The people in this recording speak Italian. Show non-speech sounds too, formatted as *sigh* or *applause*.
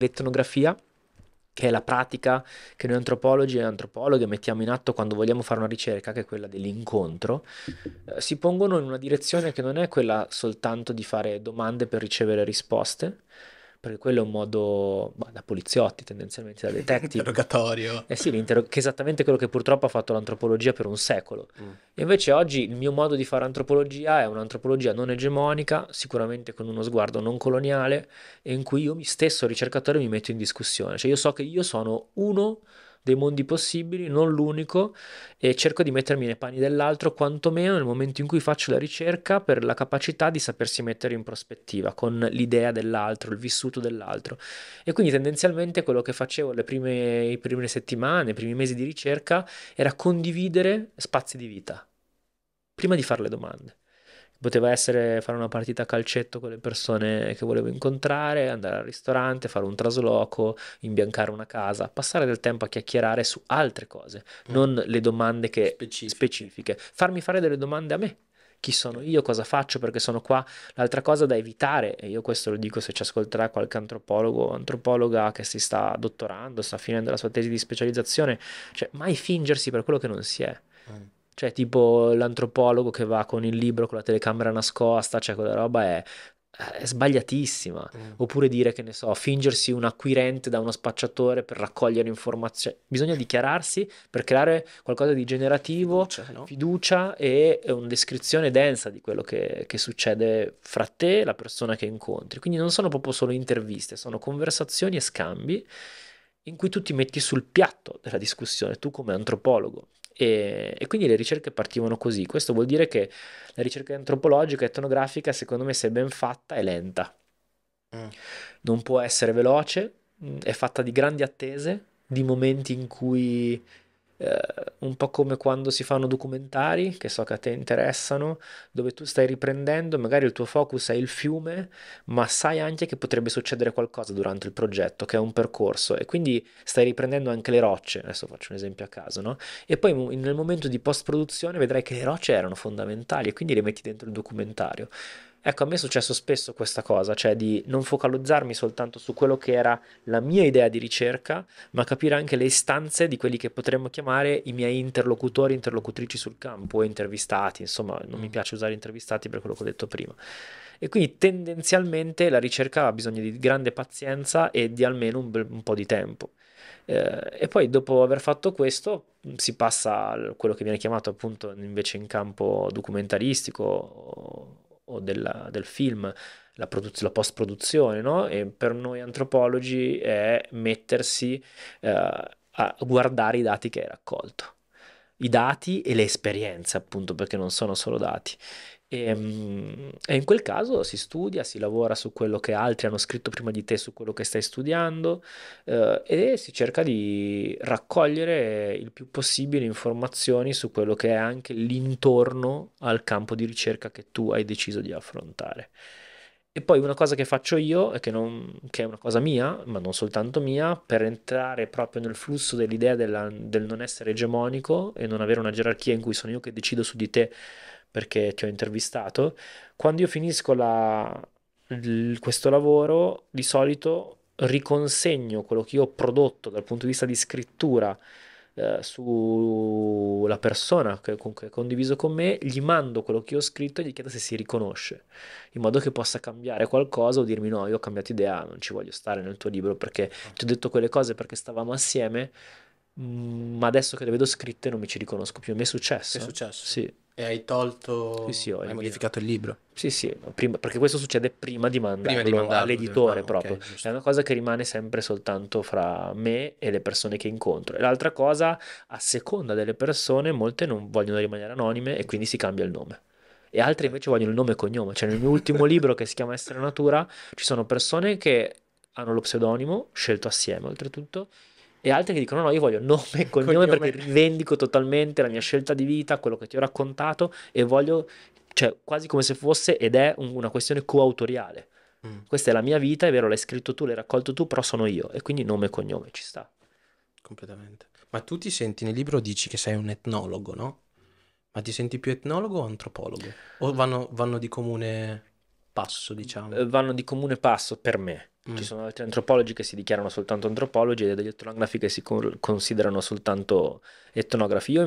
L'etnografia, che è la pratica che noi antropologi e antropologhe mettiamo in atto quando vogliamo fare una ricerca, che è quella dell'incontro, eh, si pongono in una direzione che non è quella soltanto di fare domande per ricevere risposte, perché quello è un modo bah, da poliziotti tendenzialmente, da *laughs* detective. Interrogatorio. Eh sì, che è esattamente quello che purtroppo ha fatto l'antropologia per un secolo. Mm. E invece oggi il mio modo di fare antropologia è un'antropologia non egemonica, sicuramente con uno sguardo non coloniale, e in cui io stesso ricercatore mi metto in discussione. Cioè io so che io sono uno dei mondi possibili, non l'unico, e cerco di mettermi nei panni dell'altro, quantomeno nel momento in cui faccio la ricerca, per la capacità di sapersi mettere in prospettiva con l'idea dell'altro, il vissuto dell'altro. E quindi tendenzialmente quello che facevo le prime, le prime settimane, i primi mesi di ricerca, era condividere spazi di vita, prima di fare le domande poteva essere fare una partita a calcetto con le persone che volevo incontrare, andare al ristorante, fare un trasloco, imbiancare una casa, passare del tempo a chiacchierare su altre cose, mm. non le domande che... specifiche. specifiche, farmi fare delle domande a me chi sono io, cosa faccio, perché sono qua. L'altra cosa da evitare, e io questo lo dico se ci ascolterà qualche antropologo o antropologa che si sta dottorando, sta finendo la sua tesi di specializzazione, cioè mai fingersi per quello che non si è. Mm. Cioè, tipo l'antropologo che va con il libro, con la telecamera nascosta, cioè quella roba è, è sbagliatissima. Mm. Oppure dire che ne so, fingersi un acquirente da uno spacciatore per raccogliere informazioni. Bisogna dichiararsi per creare qualcosa di generativo, fiducia, no? fiducia e una descrizione densa di quello che, che, succede fra te e la persona che incontri. Quindi non sono proprio solo interviste, sono conversazioni e scambi in cui tu ti metti sul piatto della discussione, tu come antropologo. E, e, quindi le ricerche partivano così. Questo vuol dire che la ricerca antropologica e etnografica, secondo me, se ben fatta, è lenta. Mm. Non può essere veloce, mm, è fatta di grandi attese, di momenti in cui eh, un po' come quando si fanno documentari che so che a te interessano, dove tu stai riprendendo, magari il tuo focus è il fiume, ma sai anche che potrebbe succedere qualcosa durante il progetto, che è un percorso, e quindi stai riprendendo anche le rocce, adesso faccio un esempio a caso, no? E poi nel momento di post-produzione vedrai che le rocce erano fondamentali e quindi le metti dentro il documentario. Ecco, a me è successo spesso questa cosa, cioè di non focalizzarmi soltanto su quello che era la mia idea di ricerca, ma capire anche le istanze di quelli che potremmo chiamare i miei interlocutori, interlocutrici sul campo, intervistati, insomma, non mi mm. piace usare intervistati per quello che ho detto prima. E quindi tendenzialmente la ricerca ha bisogno di grande pazienza e di almeno un, un po' di tempo. Eh, e poi dopo aver fatto questo mm, si passa a quello che viene chiamato appunto invece in campo documentaristico o della, del film, la, produz- la post-produzione, no? E per noi antropologi è mettersi eh, a guardare i dati che hai raccolto. I dati e le esperienze, appunto, perché non sono solo dati. E, ehm, e, in quel caso si studia, si lavora su quello che altri hanno scritto prima di te, su quello che stai studiando eh, e si cerca di raccogliere il più possibile informazioni su quello che è anche l'intorno al campo di ricerca che tu hai deciso di affrontare. E poi una cosa che faccio io, che, non, che è una cosa mia, ma non soltanto mia, per entrare proprio nel flusso dell'idea della, del non essere egemonico e non avere una gerarchia in cui sono io che decido su di te perché ti ho intervistato. Quando io finisco la, l, questo lavoro, di solito riconsegno quello che io ho prodotto dal punto di vista di scrittura eh, sulla persona che, comunque ha condiviso con me, gli mando quello che ho scritto e gli chiedo se si riconosce, in modo che possa cambiare qualcosa o dirmi no, io ho cambiato idea, non ci voglio stare nel tuo libro perché ti ho detto quelle cose perché stavamo assieme, mm, ma adesso che le vedo scritte non mi ci riconosco più. Mi è successo? È successo. Sì. E hai tolto. Sì, sì, hai modificato il libro. Sì, sì, prima, perché questo succede prima di mandarlo, prima di mandarlo all'editore ah, proprio. Okay, è una cosa che rimane sempre soltanto fra me e le persone che incontro. E l'altra cosa, a seconda delle persone, molte non vogliono rimanere anonime e quindi si cambia il nome. E altre invece vogliono il nome e cognome. Cioè, nel mio ultimo *laughs* libro che si chiama Essere Natura, ci sono persone che hanno lo pseudonimo, scelto assieme oltretutto, e altri che dicono no, io voglio nome e cognome, *laughs* cognome perché rivendico totalmente la mia scelta di vita, quello che ti ho raccontato e voglio, cioè quasi come se fosse ed è un, una questione coautoriale. Mm. Questa è la mia vita, è vero, l'hai scritto tu, l'hai raccolto tu, però sono io e quindi nome e cognome ci sta. Completamente. Ma tu ti senti nel libro dici che sei un etnologo, no? Ma ti senti più etnologo o antropologo? O vanno, vanno di comune passo, diciamo? Eh, vanno di comune passo per me. Ci mm. sono altri antropologi che si dichiarano soltanto antropologi e degli etnografi che si considerano soltanto etnografi. Io